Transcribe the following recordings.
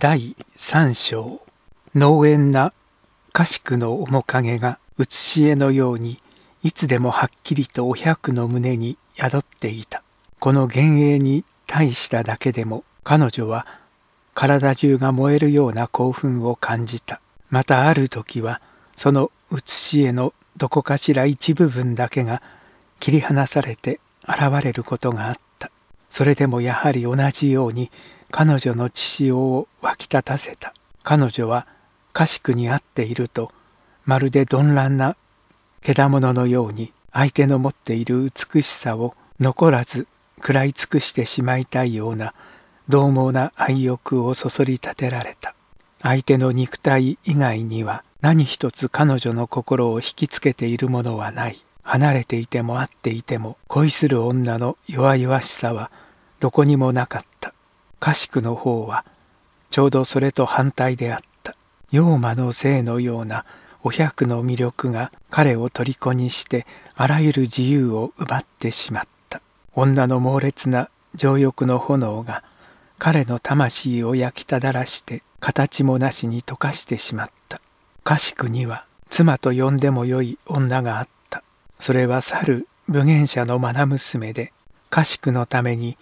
第3章農園な家畜の面影が写し絵のようにいつでもはっきりとお百の胸に宿っていたこの幻影に対しただけでも彼女は体中が燃えるような興奮を感じたまたある時はその写し絵のどこかしら一部分だけが切り離されて現れることがあったそれでもやはり同じように彼女の血潮を湧き立たせた彼女は家畜にあっているとまるで鈍乱な獣のように相手の持っている美しさを残らず食らい尽くしてしまいたいような獰猛な愛欲をそそり立てられた相手の肉体以外には何一つ彼女の心を引きつけているものはない離れていても会っていても恋する女の弱々しさはどこにもなかった家畜の方はちょうどそれと反対であった妖魔の性のようなお百の魅力が彼を虜にしてあらゆる自由を奪ってしまった女の猛烈な情欲の炎が彼の魂を焼きただらして形もなしに溶かしてしまった家畜には妻と呼んでもよい女があったそれは去る武元社の愛娘で家畜のために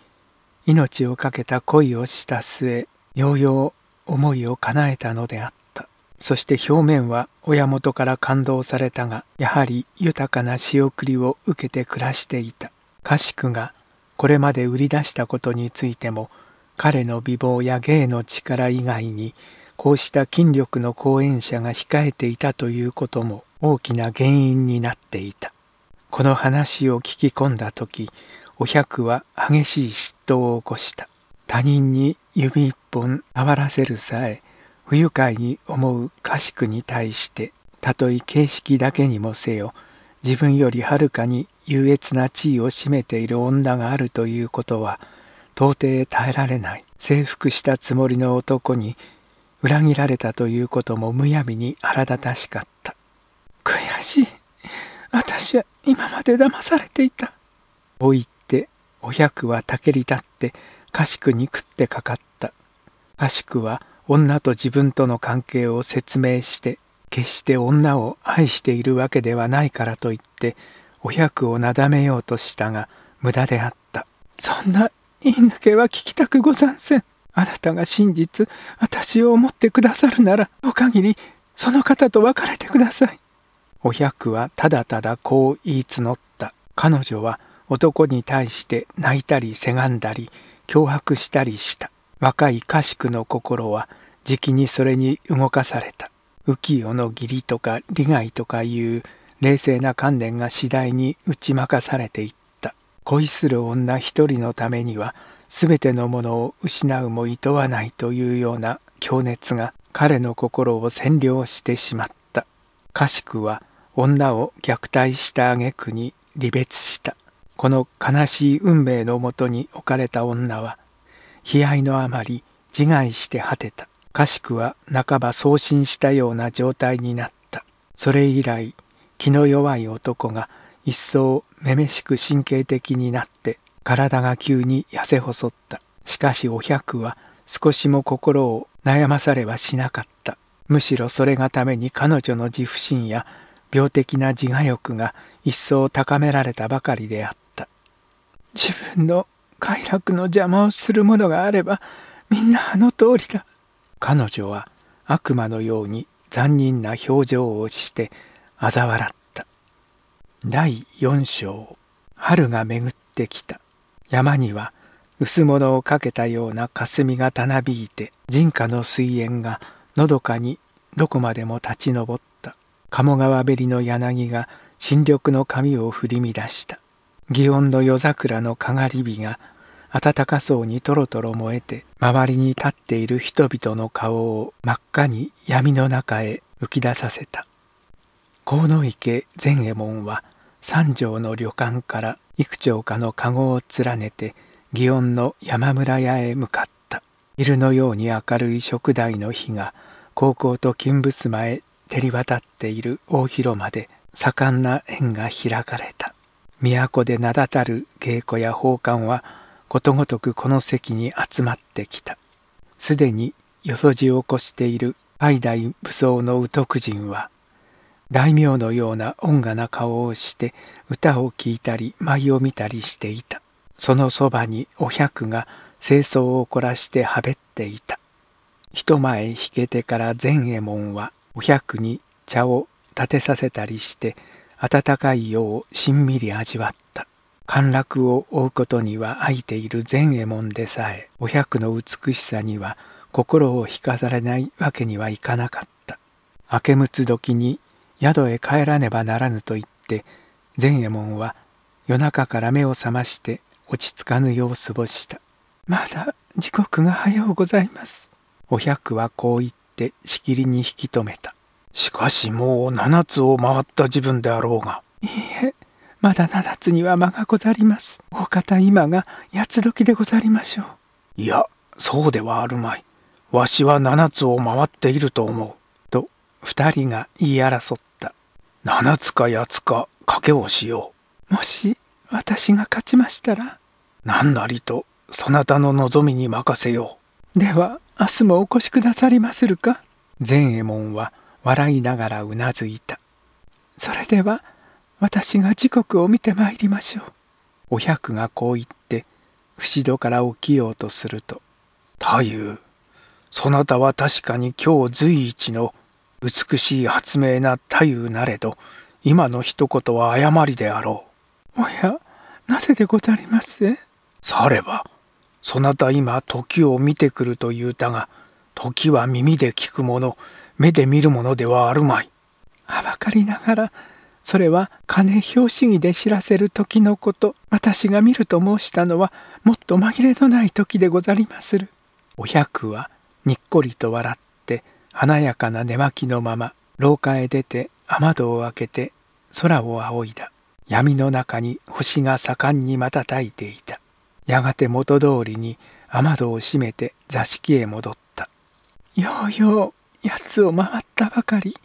命を懸けた恋をした末ようよう思いを叶えたのであったそして表面は親元から感動されたがやはり豊かな仕送りを受けて暮らしていた家畜がこれまで売り出したことについても彼の美貌や芸の力以外にこうした筋力の講演者が控えていたということも大きな原因になっていたこの話を聞き込んだ時お百は激しい嫉妬を起こした。他人に指一本触らせるさえ、不愉快に思う家畜に対して、たとえ形式だけにもせよ、自分よりはるかに優越な地位を占めている女があるということは、到底耐えられない。征服したつもりの男に裏切られたということもむやみに腹立たしかった。悔しい。私は今まで騙されていた。と言っお百はたけり立って賢く憎ってかかった。賢は女と自分との関係を説明して決して女を愛しているわけではないからと言ってお百をなだめようとしたが無駄であったそんな言い抜けは聞きたくござんせんあなたが真実私を思ってくださるならお限りその方と別れてくださいお百はただただこう言い募った彼女は男に対して泣いたりせがんだり脅迫したりした若い家畜の心はじきにそれに動かされた浮世の義理とか利害とかいう冷静な観念が次第に打ち負かされていった恋する女一人のためには全てのものを失うも厭わないというような強熱が彼の心を占領してしまった家畜は女を虐待した挙句に離別したこの悲しい運命のもとに置かれた女は悲哀のあまり自害して果てたかしくは半ば送信したような状態になったそれ以来気の弱い男が一層めめしく神経的になって体が急に痩せ細ったしかしお百は少しも心を悩まされはしなかったむしろそれがために彼女の自負心や病的な自我欲が一層高められたばかりであった自分の快楽の邪魔をするものがあればみんなあの通りだ彼女は悪魔のように残忍な表情をして嘲笑った第4章春が巡ってきた山には薄物をかけたような霞がたなびいて人家の水煙がのどかにどこまでも立ち上った鴨川べりの柳が新緑の髪を振り乱した祇園の夜桜のかがり火が暖かそうにとろとろ燃えて周りに立っている人々の顔を真っ赤に闇の中へ浮き出させた河野池善右衛門は三条の旅館から幾丁かの籠を連ねて祇園の山村屋へ向かった昼のように明るい食台の火が高校と金仏間へ照り渡っている大広間で盛んな縁が開かれた都で名だたる芸妓や宝冠はことごとくこの席に集まってきたすでによそじを起こしている愛大武装の宇徳人は大名のような恩賀な顔をして歌を聴いたり舞を見たりしていたそのそばにお百が清掃を凝らしてはべっていた一前引けてから善右衛門はお百に茶を立てさせたりして温かい世をしんみり味わった。陥落を追うことにはあいている善右衛門でさえ、お百の美しさには心を引かされないわけにはいかなかった。明けむつ時に宿へ帰らねばならぬと言って、善右衛門は夜中から目を覚まして落ち着かぬよを過ごした。まだ時刻が早うございます。お百はこう言ってしきりに引き止めた。しかしもう七つを回った自分であろうが。いいえ、まだ七つには間がござります。お方今が八つ時でござりましょう。いや、そうではあるまい。わしは七つを回っていると思う。と、二人が言い争った。七つか八つか賭けをしよう。もし、私が勝ちましたら何なりと、そなたの望みに任せよう。では、明日もお越しくださりまするか善右衛門は、笑いながらうなずいた。それでは私が時刻を見てまいりましょう。お百がこう言って伏戸から起きようとすると「太夫そなたは確かに今日随一の美しい発明な太夫なれど今の一言は誤りであろう」。おやなぜでござりますさればそなた今時を見てくると言うたが時は耳で聞くもの目で見るものではあるまい。はばかりながら、それは金拍子着で知らせる時のこと、私が見ると申したのは、もっと紛れのない時でござりまする。お百は、にっこりと笑って、華やかな寝巻きのまま、廊下へ出て、雨戸を開けて、空を仰いだ。闇の中に星が盛んに瞬いていた。やがて元通りに雨戸を閉めて座敷へ戻った。ようよう八つを回ったばかり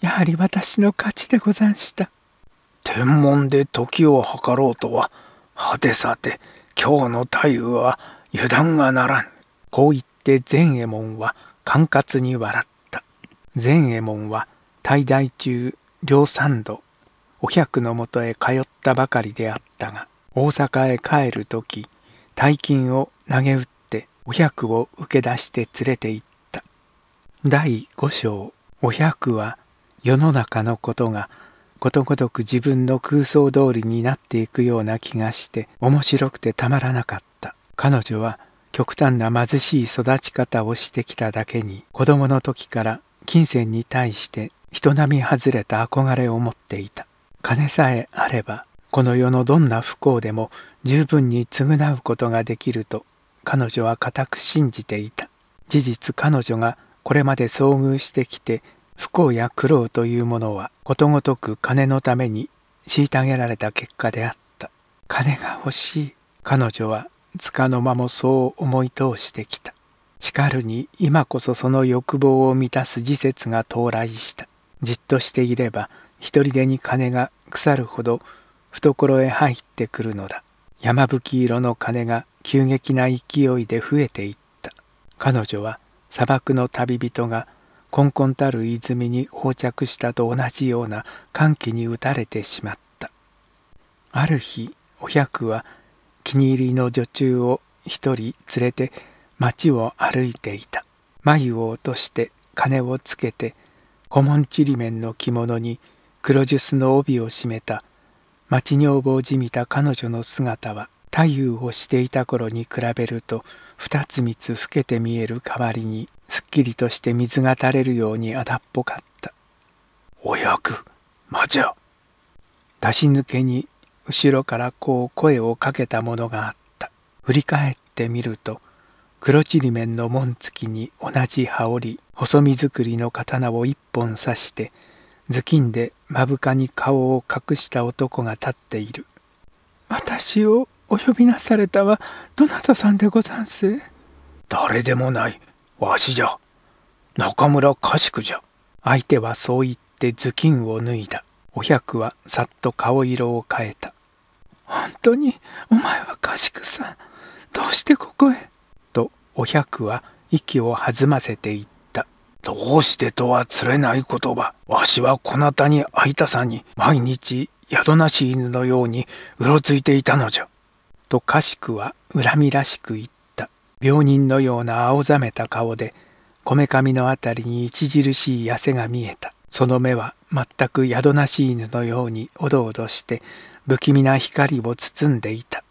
やはり私の勝ちでござんした天文で時を計ろうとははてさて今日の太夫は油断がならんこう言って善右衛門は管轄に笑った善右衛門は滞在中両三度お百のもとへ通ったばかりであったが大阪へ帰る時大金を投げ打ってお百を受け出して連れて行った第5章お百は世の中のことがことごとく自分の空想通りになっていくような気がして面白くてたまらなかった彼女は極端な貧しい育ち方をしてきただけに子供の時から金銭に対して人並み外れた憧れを持っていた金さえあればこの世のどんな不幸でも十分に償うことができると彼女は固く信じていた事実彼女がこれまで遭遇してきて不幸や苦労というものはことごとく金のために虐げられた結果であった金が欲しい彼女はつかの間もそう思い通してきたしかるに今こそその欲望を満たす時節が到来したじっとしていれば一人でに金が腐るほど懐へ入ってくるのだ山吹色の金が急激な勢いで増えていった彼女は砂漠の旅人がこんこんたる泉に放着したと同じような歓喜に打たれてしまったある日お百は気に入りの女中を一人連れて町を歩いていた眉を落として金をつけて古文ちりめんの着物に黒ジュスの帯を締めた町女房じみた彼女の姿は太夫をしていた頃に比べると2つ3つ老けて見える代わりにすっきりとして水が垂れるように荒っぽかった「お役魔女!」出し抜けに後ろからこう声をかけたものがあった振り返ってみると黒ちりめんの紋付きに同じ羽織細身作りの刀を一本刺して頭巾で目深に顔を隠した男が立っている「私をお呼びなされたはどなたさんでござんす誰でもないわしじゃ中村家宿じゃ相手はそう言って頭巾を脱いだお百はさっと顔色を変えた本当にお前は家宿さんどうしてここへとお百は息を弾ませていったどうしてとはつれない言葉わしはこなたに会いたさに毎日宿なし犬のようにうろついていたのじゃとかくは恨みらしく言った。病人のような青ざめた顔で、こめかみのあたりに著しい痩せが見えた。その目は全く宿なし犬のようにおどおどして、不気味な光を包んでいた。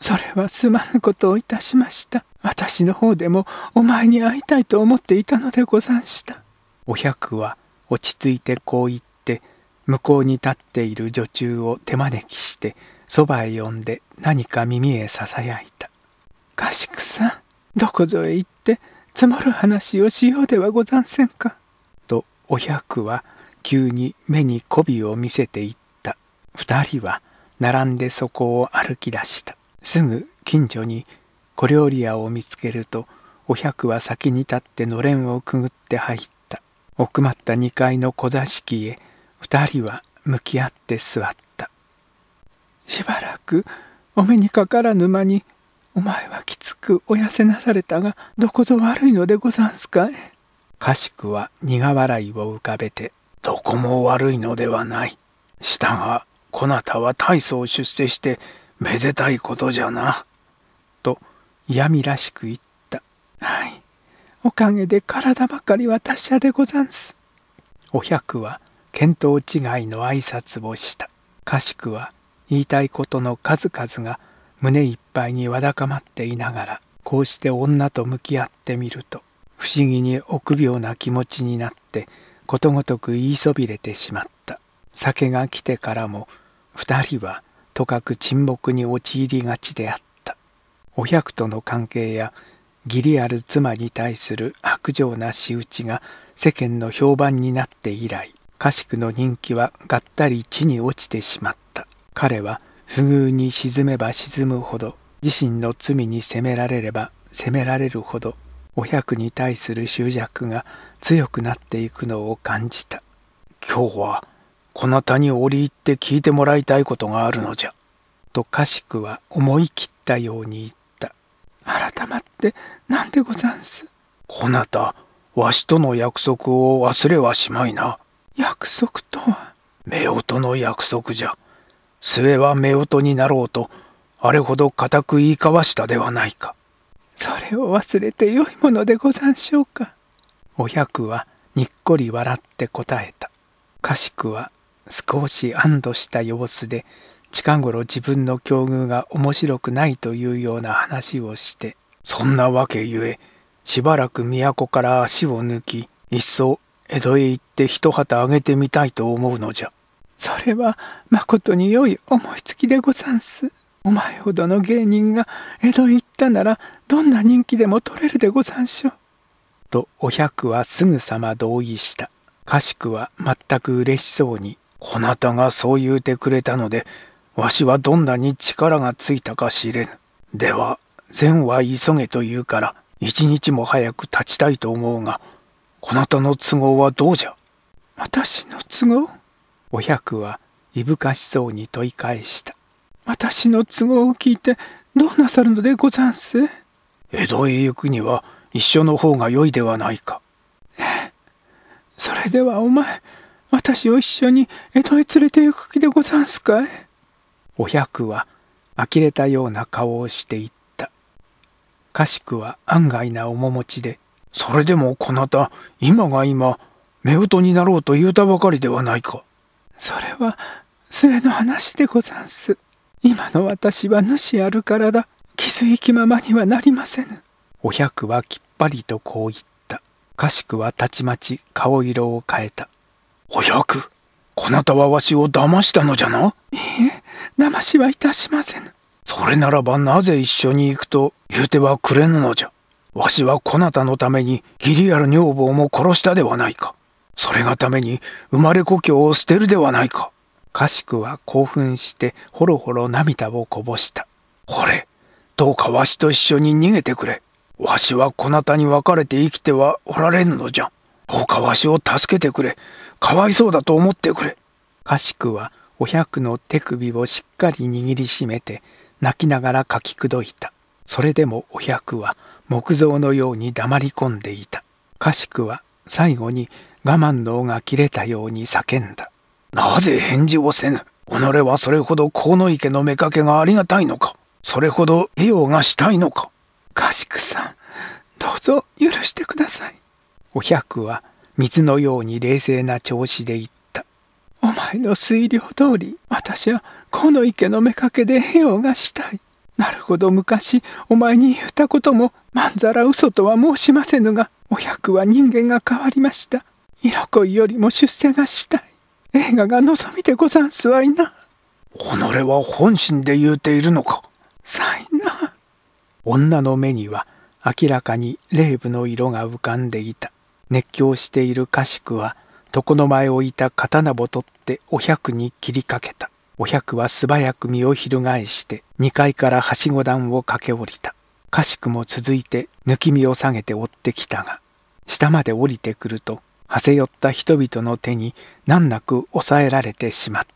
それはすまぬことをいたしました。私の方でもお前に会いたいと思っていたのでござんした。お百は落ち着いてこう言って、向こうに立っている女中を手招きして、そばへ呼んで何か耳へささやいた。ガシさん、どこぞへ行って積もる話をしようではござんせんか。とお百は急に目に媚びを見せていった。二人は並んでそこを歩き出した。すぐ近所に小料理屋を見つけると、お百は先に立ってのれんをくぐって入った。奥まった2階の小座敷へ2人は向き合って座った。しばらくお目にかからぬ間にお前はきつくお痩せなされたがどこぞ悪いのでござんすかえかしくは苦笑いを浮かべて「どこも悪いのではない」したがこなたは大層出世してめでたいことじゃな」と嫌みらしく言った「はいおかげで体ばかりは達者でござんす」お百は見当違いの挨拶をしたかしくは言いたいことの数々が胸いっぱいにわだかまっていながらこうして女と向き合ってみると不思議に臆病な気持ちになってことごとく言いそびれてしまった酒が来てからも二人はとかく沈黙に陥りがちであったお百との関係や義理ある妻に対する薄情な仕打ちが世間の評判になって以来家宿の人気はがったり地に落ちてしまった彼は不遇に沈めば沈むほど自身の罪に責められれば責められるほどお百に対する執着が強くなっていくのを感じた今日はこなたに折り入って聞いてもらいたいことがあるのじゃ」とかしくは思い切ったように言った「改まって何でござんす」「こなたわしとの約束を忘れはしまいな」「約束とは?」「夫婦の約束じゃ」末は夫婦になろうとあれほど固く言い交わしたではないか。それを忘れてよいものでござんしょうか。お百はにっこり笑って答えた。かしくは少し安堵した様子で近頃自分の境遇が面白くないというような話をしてそんなわけゆえしばらく都から足を抜きいっそ江戸へ行って一旗あげてみたいと思うのじゃ。それはまことに良い思いつきでござんす。お前ほどの芸人が江戸へ行ったならどんな人気でも取れるでござんしょう。とお百はすぐさま同意した。かしくは全く嬉しそうに、こなたがそう言うてくれたので、わしはどんなに力がついたか知れぬ。では、善は急げと言うから、一日も早く立ちたいと思うが、こなたの都合はどうじゃ私の都合お百はいぶかしそうに問い返した。私の都合を聞いてどうなさるのでござんす江戸へ行くには一緒の方が良いではないか。それではお前、私を一緒に江戸へ連れて行く気でござんすかいお百は呆れたような顔をしていった。かしくは案外な面持ちで、それでもこなた、今が今、夫婦になろうと言うたばかりではないか。それは末の話でござんす今の私は主あるからだ気づきままにはなりませぬお百はきっぱりとこう言ったかしくはたちまち顔色を変えたお百こなたはわしを騙したのじゃないいえ騙しはいたしませぬそれならばなぜ一緒に行くと言うてはくれぬのじゃわしはこなたのために義理ある女房も殺したではないかそれがために生まれ故郷を捨てるではないか。かしくは興奮してほろほろ涙をこぼした。ほれ、どうかわしと一緒に逃げてくれ。わしはこなたに別れて生きてはおられんのじゃ。どうかわしを助けてくれ。かわいそうだと思ってくれ。かしくはお百の手首をしっかり握りしめて泣きながらかきくどいた。それでもお百は木造のように黙り込んでいた。かしくは最後に我慢のが切れたように叫んだ。なぜ返事をせぬ己はそれほど河野池の妾がありがたいのかそれほど利用がしたいのか賢さん、どうぞ許してください。お百は水のように冷静な調子で言った。お前の推量通り、私は河野池の妾で利用がしたい。なるほど昔お前に言ったこともまんざら嘘とは申しませぬがお百は人間が変わりました色恋よりも出世がしたい映画が望みでござんすわいな己は本心で言うているのかさいな女の目には明らかに霊部の色が浮かんでいた熱狂しているしくは床の前をいた刀を取ってお百に切りかけたお百は素早く身を翻して2階からはしご段を駆け下りたしくも続いて抜き身を下げて追ってきたが下まで降りてくると馳せ寄った人々の手に難なく抑えられてしまった。